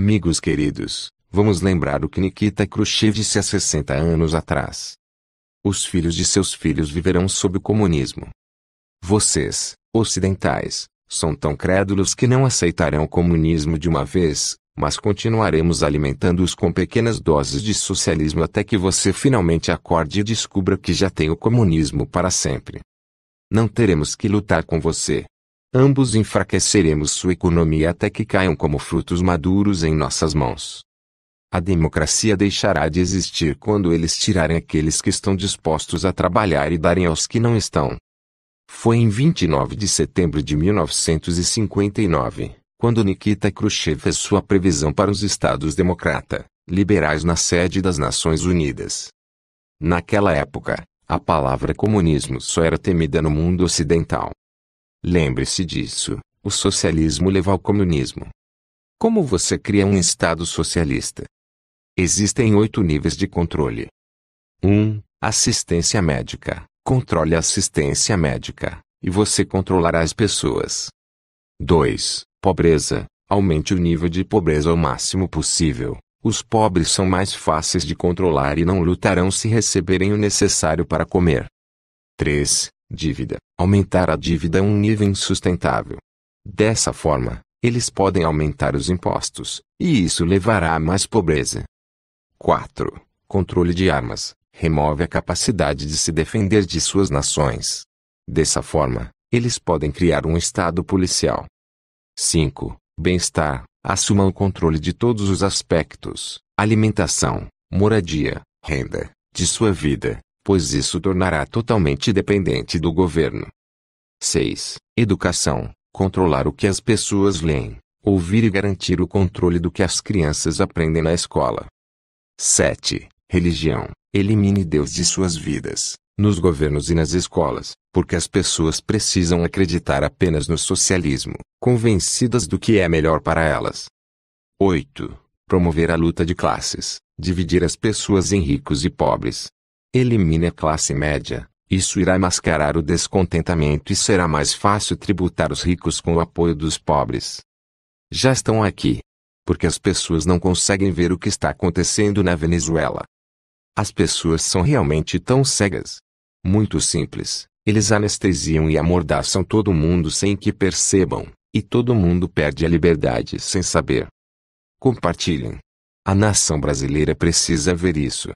Amigos queridos, vamos lembrar o que Nikita Khrushchev disse há 60 anos atrás. Os filhos de seus filhos viverão sob o comunismo. Vocês, ocidentais, são tão crédulos que não aceitarão o comunismo de uma vez, mas continuaremos alimentando-os com pequenas doses de socialismo até que você finalmente acorde e descubra que já tem o comunismo para sempre. Não teremos que lutar com você, ambos enfraqueceremos sua economia até que caiam como frutos maduros em nossas mãos. A democracia deixará de existir quando eles tirarem aqueles que estão dispostos a trabalhar e darem aos que não estão. Foi em 29 de setembro de 1959, quando Nikita Khrushchev fez sua previsão para os estados democrata, liberais na sede das Nações Unidas. Naquela época, a palavra comunismo só era temida no mundo ocidental. Lembre-se disso: o socialismo leva ao comunismo. Como você cria um Estado socialista? Existem oito níveis de controle: 1. Um, assistência médica. Controle a assistência médica, e você controlará as pessoas. 2. Pobreza. Aumente o nível de pobreza ao máximo possível. Os pobres são mais fáceis de controlar e não lutarão se receberem o necessário para comer. 3 dívida, aumentar a dívida a é um nível insustentável. Dessa forma, eles podem aumentar os impostos, e isso levará a mais pobreza. 4. Controle de armas remove a capacidade de se defender de suas nações. Dessa forma, eles podem criar um Estado policial. 5. Bem-estar assuma o controle de todos os aspectos alimentação, moradia, renda de sua vida, pois isso tornará totalmente dependente do governo. 6. Educação. Controlar o que as pessoas leem, ouvir e garantir o controle do que as crianças aprendem na escola. 7. Religião. Elimine Deus de suas vidas, nos governos e nas escolas, porque as pessoas precisam acreditar apenas no socialismo, convencidas do que é melhor para elas. 8. Promover a luta de classes, dividir as pessoas em ricos e pobres, Elimine a classe média. Isso irá mascarar o descontentamento e será mais fácil tributar os ricos com o apoio dos pobres. Já estão aqui. Porque as pessoas não conseguem ver o que está acontecendo na Venezuela. As pessoas são realmente tão cegas. Muito simples, eles anestesiam e amordaçam todo mundo sem que percebam, e todo mundo perde a liberdade sem saber. Compartilhem. A nação brasileira precisa ver isso.